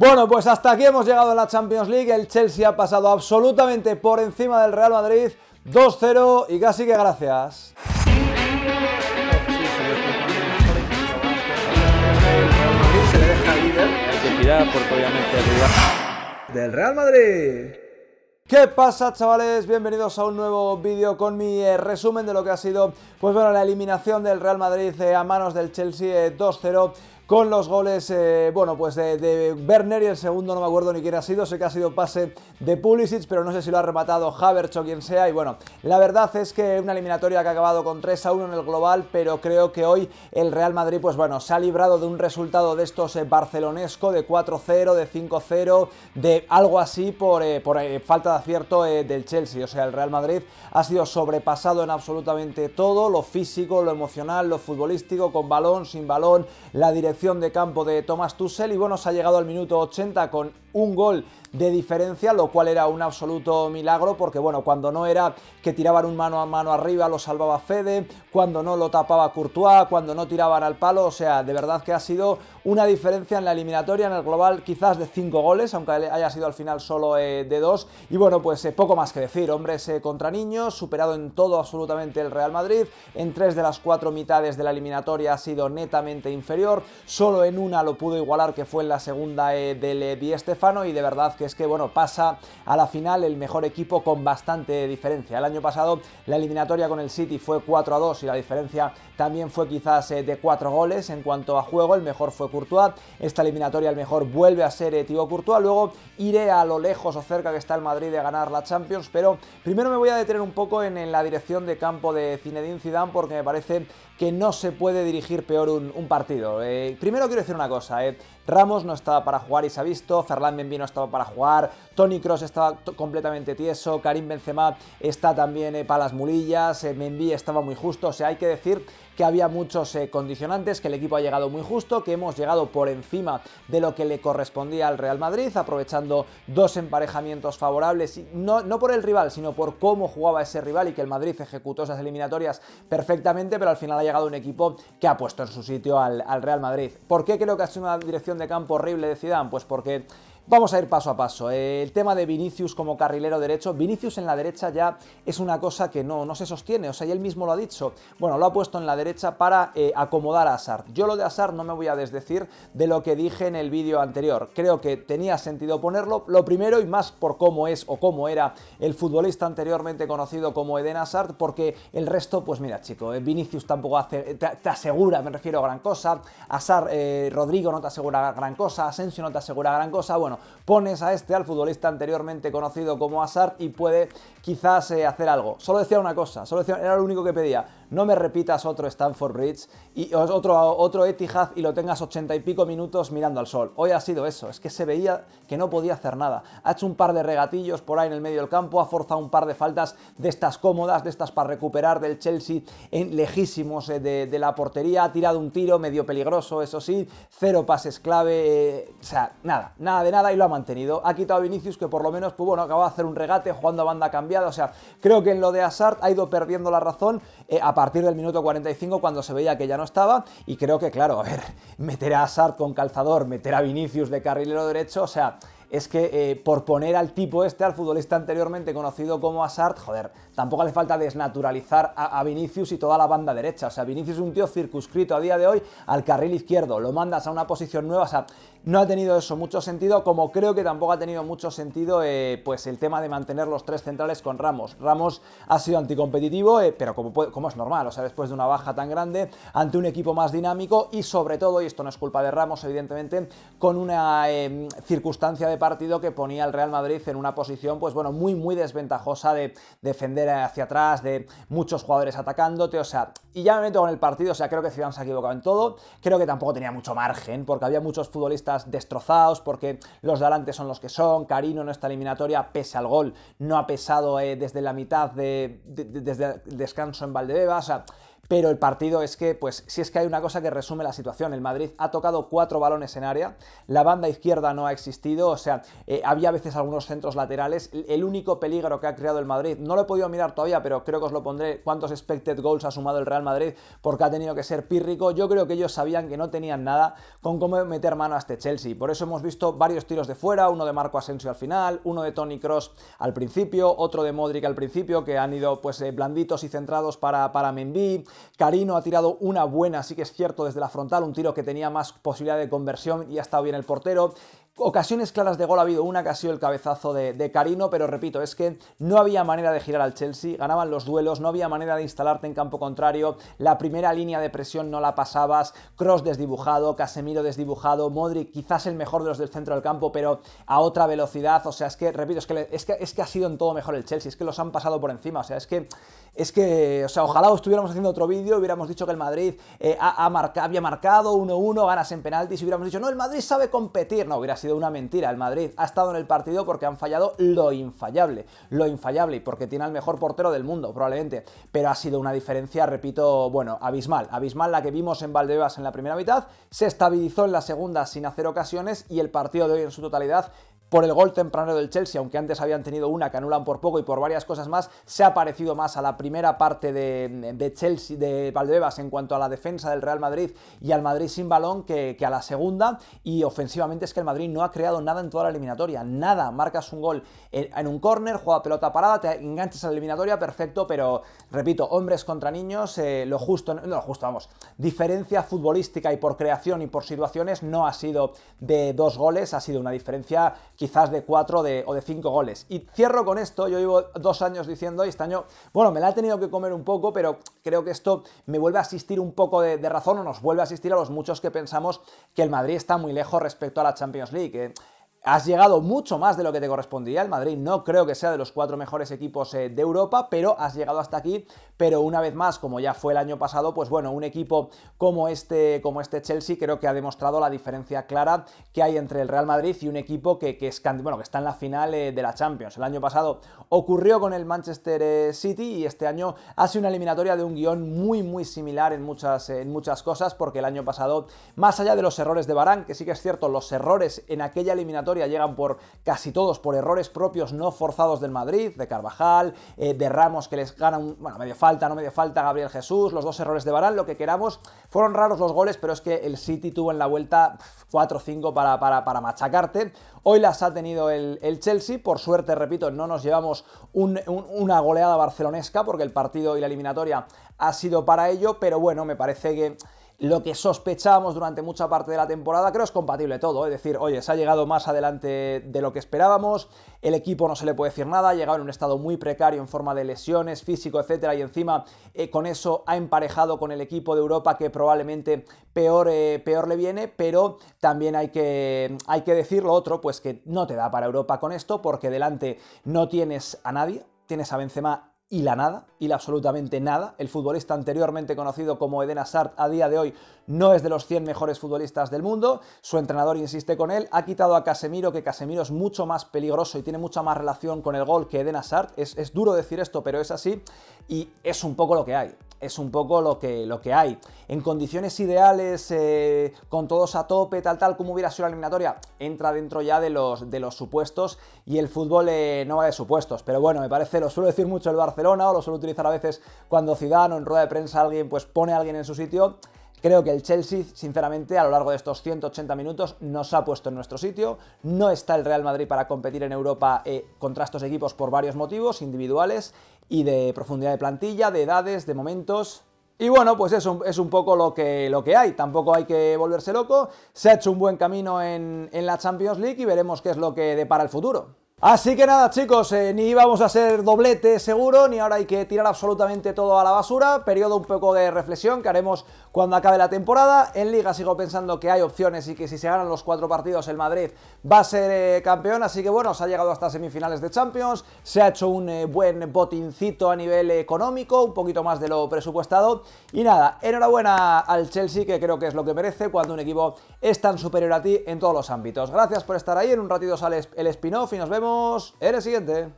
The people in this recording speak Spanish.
Bueno, pues hasta aquí hemos llegado a la Champions League. El Chelsea ha pasado absolutamente por encima del Real Madrid. 2-0 y casi que gracias. Del Real Madrid. ¿Qué pasa chavales? Bienvenidos a un nuevo vídeo con mi eh, resumen de lo que ha sido pues bueno, la eliminación del Real Madrid eh, a manos del Chelsea 2-0 eh, con los goles, eh, bueno, pues de, Werner y el segundo no me acuerdo ni quién ha sido, sé que ha sido pase de Pulisic, pero no sé si lo ha rematado Havertz o quien sea, y bueno, la verdad es que una eliminatoria que ha acabado con 3 a 1 en el global, pero creo que hoy el Real Madrid, pues bueno, se ha librado de un resultado de estos eh, barcelonesco, de 4-0, de 5-0, de algo así por eh, falta de acierto del Chelsea, o sea, el Real Madrid ha sido sobrepasado en absolutamente todo, lo físico, lo emocional, lo futbolístico, con balón, sin balón, la dirección de campo de Tomás Tussell y bueno, se ha llegado al minuto 80 con un gol de diferencia, lo cual era un absoluto milagro porque bueno, cuando no era que tiraban un mano a mano arriba lo salvaba Fede, cuando no lo tapaba Courtois, cuando no tiraban al palo, o sea, de verdad que ha sido una diferencia en la eliminatoria, en el global quizás de 5 goles, aunque haya sido al final solo eh, de 2 y bueno, pues eh, poco más que decir, hombres contra niños, superado en todo absolutamente el Real Madrid, en 3 de las 4 mitades de la eliminatoria ha sido netamente inferior, solo en una lo pudo igualar, que fue en la segunda eh, del eh, Di Stefano, y de verdad que es que, bueno, pasa a la final el mejor equipo con bastante diferencia. El año pasado la eliminatoria con el City fue 4 a 2 y la diferencia también fue quizás eh, de 4 goles en cuanto a juego, el mejor fue Courtois, esta eliminatoria el mejor vuelve a ser eh, Thibaut Courtois, luego iré a lo lejos o cerca que está el Madrid de ganar la Champions, pero primero me voy a detener un poco en, la dirección de campo de Zinedine Zidane porque me parece que no se puede dirigir peor un, partido. Primero quiero decir una cosa, eh. Ramos no estaba para jugar y se ha visto, Ferland Mendy no estaba para jugar, Tony Cross estaba completamente tieso, Karim Benzema está también eh, para las mulillas, eh, Mendy estaba muy justo, o sea, hay que decir que había muchos eh, condicionantes, que el equipo ha llegado muy justo, que hemos llegado por encima de lo que le correspondía al Real Madrid, aprovechando dos emparejamientos favorables, no, no por el rival, sino por cómo jugaba ese rival y que el Madrid ejecutó esas eliminatorias perfectamente, pero al final ha llegado un equipo que ha puesto en su sitio al, al Real Madrid. ¿Por qué creo que ha sido una dirección de campo horrible de Zidane? Pues porque Vamos a ir paso a paso. Eh, el tema de Vinicius como carrilero derecho. Vinicius en la derecha ya es una cosa que no, no se sostiene. O sea, y él mismo lo ha dicho. Bueno, lo ha puesto en la derecha para eh, acomodar a Hazard. Yo lo de Hazard no me voy a desdecir de lo que dije en el vídeo anterior. Creo que tenía sentido ponerlo. Lo primero y más por cómo es o cómo era el futbolista anteriormente conocido como Eden Hazard. Porque el resto, pues mira, chico, eh, Vinicius tampoco hace, te, asegura, me refiero a gran cosa. Hazard, Rodrigo no te asegura gran cosa. Asensio no te asegura gran cosa. Bueno, pones a este, al futbolista anteriormente conocido como Hazard y puede quizás eh, hacer algo. Solo decía una cosa, era lo único que pedía, no me repitas otro Stanford Bridge y otro, otro Etihad y lo tengas ochenta y pico minutos mirando al sol. Hoy ha sido eso, es que se veía que no podía hacer nada. Ha hecho un par de regatillos por ahí en el medio del campo, ha forzado un par de faltas de estas cómodas, de estas para recuperar del Chelsea en lejísimos eh, de, la portería, ha tirado un tiro medio peligroso, eso sí, cero pases clave, eh, o sea, nada, nada de nada y lo ha mantenido. Ha quitado a Vinicius que por lo menos, pues acaba de hacer un regate jugando a banda cambiada. O sea, creo que en lo de Hazard ha ido perdiendo la razón eh, a partir del minuto 45 cuando se veía que ya no estaba. Y creo que, claro, a ver, meter a Hazard con calzador, meter a Vinicius de carrilero derecho, o sea es que eh, por poner al tipo este, al futbolista anteriormente conocido como Asart, joder, tampoco le falta desnaturalizar a, Vinicius y toda la banda derecha. O sea, Vinicius es un tío circunscrito a día de hoy al carril izquierdo, lo mandas a una posición nueva, o sea, no ha tenido eso mucho sentido, como creo que tampoco ha tenido mucho sentido eh, pues el tema de mantener los tres centrales con Ramos. Ramos ha sido anticompetitivo, eh, pero como, como es normal, o sea, después de una baja tan grande, ante un equipo más dinámico y sobre todo, y esto no es culpa de Ramos, evidentemente, con una circunstancia de partido que ponía al Real Madrid en una posición, pues bueno, muy, muy desventajosa de defender hacia atrás, de muchos jugadores atacándote, o sea, y ya me meto con el partido, o sea, creo que Zidane se ha equivocado en todo, creo que tampoco tenía mucho margen, porque había muchos futbolistas destrozados, porque los de son los que son, Carino en esta eliminatoria, pese al gol, no ha pesado eh, desde la mitad de, desde el descanso en Valdebeba, o sea, pero el partido es que, pues, si es que hay una cosa que resume la situación, el Madrid ha tocado cuatro balones en área, la banda izquierda no ha existido, o sea, eh, había a veces algunos centros laterales, el único peligro que ha creado el Madrid, no lo he podido mirar todavía, pero creo que os lo pondré, cuántos expected goals ha sumado el Real Madrid, porque ha tenido que ser pírrico, yo creo que ellos sabían que no tenían nada con cómo meter mano a este Chelsea, por eso hemos visto varios tiros de fuera, uno de Marco Asensio al final, uno de Tony Cross al principio, otro de Modric al principio, que han ido pues eh, blanditos y centrados para, para Mendy, Carino ha tirado una buena, sí que es cierto, desde la frontal, un tiro que tenía más posibilidad de conversión y ha estado bien el portero ocasiones claras de gol ha habido una que ha sido el cabezazo de, de, Carino, pero repito, es que no había manera de girar al Chelsea, ganaban los duelos, no había manera de instalarte en campo contrario, la primera línea de presión no la pasabas, Cross desdibujado, Casemiro desdibujado, Modric quizás el mejor de los del centro del campo, pero a otra velocidad, o sea, es que, repito, es que, es que, ha sido en todo mejor el Chelsea, es que los han pasado por encima, o sea, es que, es que, o sea, ojalá estuviéramos haciendo otro vídeo, hubiéramos dicho que el Madrid eh, ha, había marcado 1-1, ganas en penaltis, y hubiéramos dicho, no, el Madrid sabe competir, no, hubiera sido una mentira. El Madrid ha estado en el partido porque han fallado lo infallable, lo infallable y porque tiene al mejor portero del mundo, probablemente. Pero ha sido una diferencia, repito, bueno, abismal. Abismal la que vimos en Valdebebas en la primera mitad, se estabilizó en la segunda sin hacer ocasiones y el partido de hoy en su totalidad por el gol temprano del Chelsea, aunque antes habían tenido una que anulan por poco y por varias cosas más, se ha parecido más a la primera parte de, Chelsea, de Valdebebas en cuanto a la defensa del Real Madrid y al Madrid sin balón que, a la segunda. Y ofensivamente es que el Madrid no ha creado nada en toda la eliminatoria, nada. Marcas un gol en, un córner, juega pelota parada, te enganchas a la eliminatoria, perfecto, pero repito, hombres contra niños, eh, lo justo, no lo justo, vamos, diferencia futbolística y por creación y por situaciones no ha sido de dos goles, ha sido una diferencia quizás de cuatro o de cinco goles. Y cierro con esto, yo llevo dos años diciendo y este año, bueno, me la he tenido que comer un poco, pero creo que esto me vuelve a asistir un poco de, razón o nos vuelve a asistir a los muchos que pensamos que el Madrid está muy lejos respecto a la Champions League. Has llegado mucho más de lo que te correspondía. El Madrid no creo que sea de los cuatro mejores equipos eh, de Europa, pero has llegado hasta aquí. Pero una vez más, como ya fue el año pasado, pues bueno, un equipo como este, como este Chelsea creo que ha demostrado la diferencia clara que hay entre el Real Madrid y un equipo que, bueno, que está en la final eh, de la Champions. El año pasado ocurrió con el Manchester eh, City y este año ha sido una eliminatoria de un guión muy, muy similar en muchas, en muchas cosas, porque el año pasado, más allá de los errores de Barán, que sí que es cierto, los errores en aquella eliminatoria llegan por casi todos por errores propios no forzados del Madrid, de Carvajal, eh, de Ramos que les gana un, bueno, medio falta, no medio falta, Gabriel Jesús, los dos errores de Barán, lo que queramos. Fueron raros los goles, pero es que el City tuvo en la vuelta 4-5 para, para, machacarte. Hoy las ha tenido el, Chelsea, por suerte, repito, no nos llevamos una goleada barcelonesca porque el partido y la eliminatoria ha sido para ello, pero bueno, me parece que lo que sospechábamos durante mucha parte de la temporada, creo es compatible todo. Es decir, oye, se ha llegado más adelante de lo que esperábamos, el equipo no se le puede decir nada, ha llegado en un estado muy precario en forma de lesiones, físico, etcétera, y encima eh, con eso ha emparejado con el equipo de Europa que probablemente peor, eh, peor le viene, pero también hay que, hay que decir lo otro, pues que no te da para Europa con esto, porque delante no tienes a nadie, tienes a Benzema y la nada, y la absolutamente nada. El futbolista anteriormente conocido como Eden Hazard a día de hoy no es de los 100 mejores futbolistas del mundo. Su entrenador insiste con él, ha quitado a Casemiro, que Casemiro es mucho más peligroso y tiene mucha más relación con el gol que Eden Hazard. Es, es duro decir esto, pero es así y es un poco lo que hay es un poco lo que, lo que hay. En condiciones ideales, eh, con todos a tope, tal, tal, como hubiera sido la eliminatoria, entra dentro ya de los, de los supuestos y el fútbol eh, no va de supuestos. Pero bueno, me parece, lo suelo decir mucho el Barcelona o lo suelo utilizar a veces cuando Ciudadano en rueda de prensa alguien pues pone a alguien en su sitio Creo que el Chelsea, sinceramente, a lo largo de estos 180 minutos nos ha puesto en nuestro sitio. No está el Real Madrid para competir en Europa eh, contra estos equipos por varios motivos, individuales y de profundidad de plantilla, de edades, de momentos. Y bueno, pues eso es un poco lo que, lo que hay, tampoco hay que volverse loco. Se ha hecho un buen camino en, en la Champions League y veremos qué es lo que depara el futuro. Así que nada chicos, eh, ni íbamos a ser doblete seguro, ni ahora hay que tirar absolutamente todo a la basura, periodo un poco de reflexión que haremos cuando acabe la temporada, en Liga sigo pensando que hay opciones y que si se ganan los cuatro partidos el Madrid va a ser eh, campeón, así que bueno, se ha llegado hasta semifinales de Champions, se ha hecho un eh, buen botincito a nivel económico, un poquito más de lo presupuestado, y nada, enhorabuena al Chelsea que creo que es lo que merece cuando un equipo es tan superior a ti en todos los ámbitos. Gracias por estar ahí, en un ratito sale el spin-off y nos vemos Eres en el siguiente.